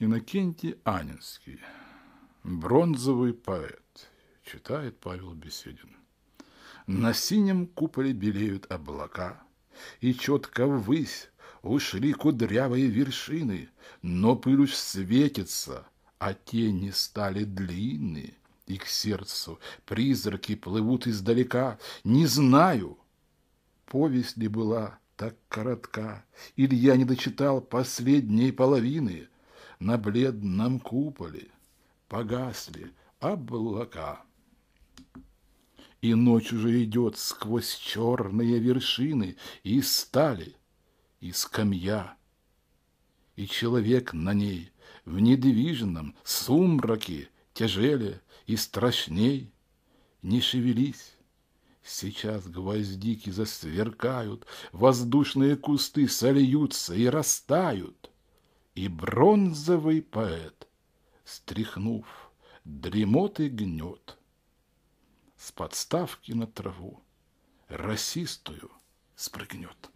Иннокентий Анинский. Бронзовый поэт. Читает Павел Беседин. На синем куполе белеют облака, И четко ввысь ушли кудрявые вершины, Но пыль уж светится, а тени стали длинны, И к сердцу призраки плывут издалека. Не знаю, повесть ли была так коротка, Или я не дочитал последней половины — на бледном куполе погасли облака. И ночь уже идет сквозь черные вершины и стали, и скамья, и человек на ней в недвижном сумраке тяжелее и страшней. Не шевелись, Сейчас гвоздики засверкают, воздушные кусты сольются и растают и бронзовый поэт, Стряхнув дремоты гнет С подставки на траву расистую спрыгнет.